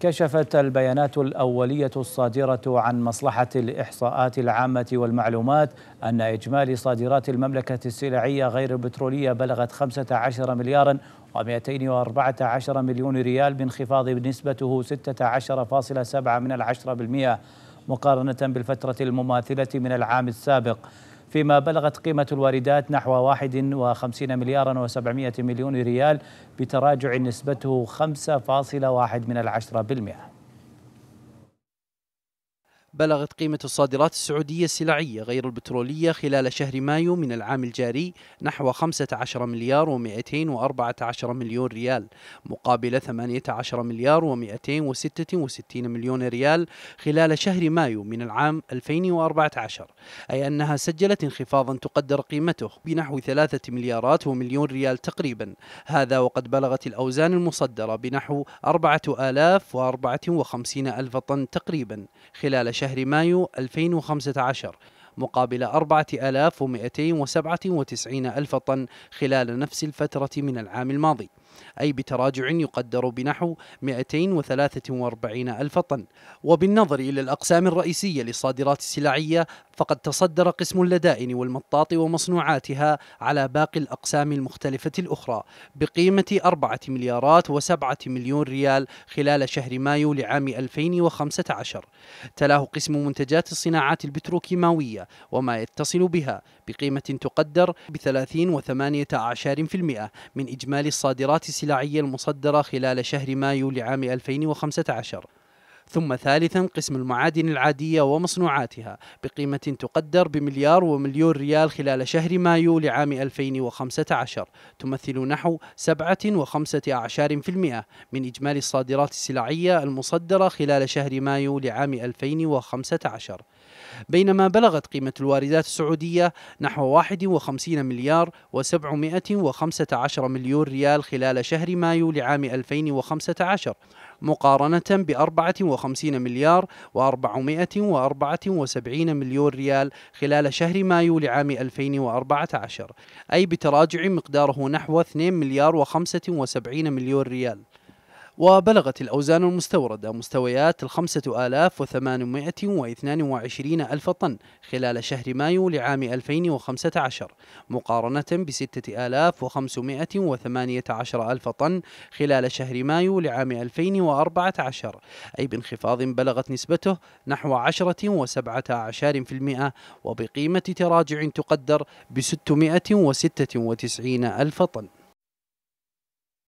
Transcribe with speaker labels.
Speaker 1: كشفت البيانات الأولية الصادرة عن مصلحة الإحصاءات العامة والمعلومات أن إجمالي صادرات المملكة السلعية غير البترولية بلغت 15 مليارا و214 مليون ريال بانخفاض نسبته 16.7 مقارنة بالفترة المماثلة من العام السابق فيما بلغت قيمة الواردات نحو 51 مليارا و700 مليون ريال بتراجع نسبته 5.1 من العشرة بالمئة
Speaker 2: بلغت قيمة الصادرات السعودية السلعية غير البترولية خلال شهر مايو من العام الجاري نحو 15 مليار و214 مليون ريال مقابل 18 مليار و266 مليون ريال خلال شهر مايو من العام 2014 أي أنها سجلت انخفاضا تقدر قيمته بنحو 3 مليارات ومليون ريال تقريبا هذا وقد بلغت الأوزان المصدرة بنحو 4054 ألف طن تقريبا خلال شهر شهر مايو 2015 مقابل 4297 ألف طن خلال نفس الفترة من العام الماضي أي بتراجع يقدر بنحو 243 ألف طن وبالنظر إلى الأقسام الرئيسية للصادرات السلعية فقد تصدر قسم اللدائن والمطاط ومصنوعاتها على باقي الأقسام المختلفة الأخرى بقيمة 4 مليارات و7 مليون ريال خلال شهر مايو لعام 2015 تلاه قسم منتجات الصناعات البتروكيماوية وما يتصل بها بقيمة تقدر ب 30 و18% من إجمالي الصادرات السيارات السلاحية المصدرة خلال شهر مايو لعام 2015 ثم ثالثا قسم المعادن العادية ومصنوعاتها بقيمة تقدر بمليار ومليون ريال خلال شهر مايو لعام 2015 تمثل نحو 7.5% من إجمالي الصادرات السلعية المصدرة خلال شهر مايو لعام 2015 بينما بلغت قيمة الواردات السعودية نحو 51 مليار و715 مليون ريال خلال شهر مايو لعام 2015 مقارنة ب 54 مليار و474 مليون ريال خلال شهر مايو لعام 2014 أي بتراجع مقداره نحو 2 مليار و75 مليون ريال وبلغت الأوزان المستوردة مستويات الخمسة آلاف وثمانمائة واثنان وعشرين ألف طن خلال شهر مايو لعام 2015 مقارنة بستة آلاف وخمسمائة وثمانية عشر ألف طن خلال شهر مايو لعام 2014 أي بانخفاض بلغت نسبته نحو عشرة وسبعة عشر في المئة وبقيمة تراجع تقدر بستمائة وستة وتسعين ألف طن